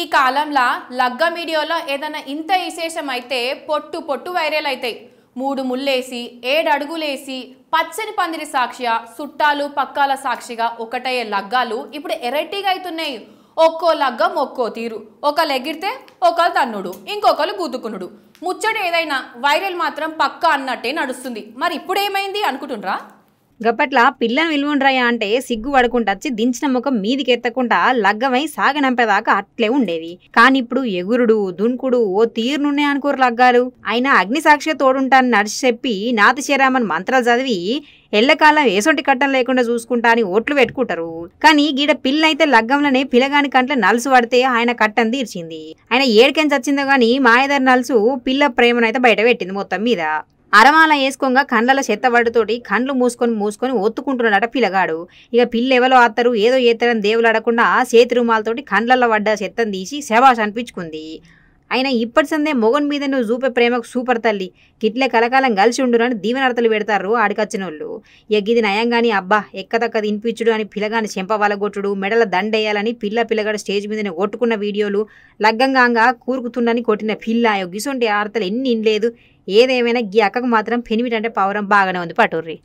ఈ కాలంలో లగ్గ మీడియాలో ఏదైనా ఇంత విశేషం అయితే పొట్టు పొట్టు వైరల్ అవుతాయి మూడు ముళ్ళేసి ఏడడుగులేసి పచ్చని పందిరి సాక్షిగా సుట్టాలు పక్కాల సాక్షిగా ఒకటయ్యే లగ్గాలు ఇప్పుడు ఎరైటీగా అవుతున్నాయి ఒక్కో లగ్గం ఒక్కో తీరు ఒకళ్ళు ఎగిరితే ఒకళ్ళు తన్నుడు ఇంకొకళ్ళు కూతుకునుడు ముచ్చట ఏదైనా వైరల్ మాత్రం పక్కా అన్నట్టే నడుస్తుంది మరి ఇప్పుడు ఏమైంది అనుకుంటుండ్రా గప్పట్ల పిల్లను విలువుండ్రయ్యా అంటే సిగ్గు పడుకుంటా వచ్చి దించిన ముఖం మీదికెత్తకుండా లగ్గమై సాగనంపేదాకా అట్లే ఉండేది కానీ ఇప్పుడు ఎగురుడు దున్కుడు ఓ తీరునున్నే అనుకోరు లగ్గాలు అయినా అగ్నిసాక్షి తోడుంటాను నడిచి చెప్పి నాతిశీరామన్ మంత్రాలు చదివి ఎల్లకాలం ఏసొంటి కట్టం లేకుండా చూసుకుంటా అని ఓట్లు పెట్టుకుంటారు కానీ గీడ పిల్లైతే లగ్గంలోనే పిల్లగాని కంట్లో నలుసు పడితే ఆయన కట్టం తీర్చింది ఆయన ఏడికెంచి వచ్చిందో గాని మాయదారి నలుసు పిల్ల ప్రేమనైతే బయట పెట్టింది మొత్తం మీద అరమాల వేసుకోగా కండ్ల చెత్తబడితోటి కండ్లు మూసుకొని మూసుకొని ఒత్తుకుంటున్నాడట పిల్లగాడు ఇక పిల్ల ఎవరో అత్తరు ఏదో ఏతరని దేవులు అడగకుండా చేతి రుమాలతోటి కండ్లల్లో పడ్డ చెత్తను తీసి శవాష్ అనిపించుకుంది అయినా ఇప్పటి సందే మొగన్ మీద నువ్వు చూపే ప్రేమకు సూపర్ తల్లి కిట్లే కలకాలం కలిసి ఉండునని దీవెనర్తలు పెడతారు ఆడికొచ్చిన వాళ్ళు ఎగ్గిది ఇది నయంగాని అబ్బా ఎక్కదక్కది ఇనిపించుడు అని పిల్లగాని చెంప వలగొట్టుడు మెడల దండేయాలని పిల్ల పిల్లగాడు స్టేజ్ మీదనే కొట్టుకున్న వీడియోలు లగ్గంగా కూరుకుతుండని కొట్టిన పిల్ల గిసొంటి ఆడతలు ఎన్ని ఇన్లేదు ఏదేమైనా గీ అక్కకు మాత్రం పెనిమిటంటే పవరం బాగానే ఉంది పటూర్రి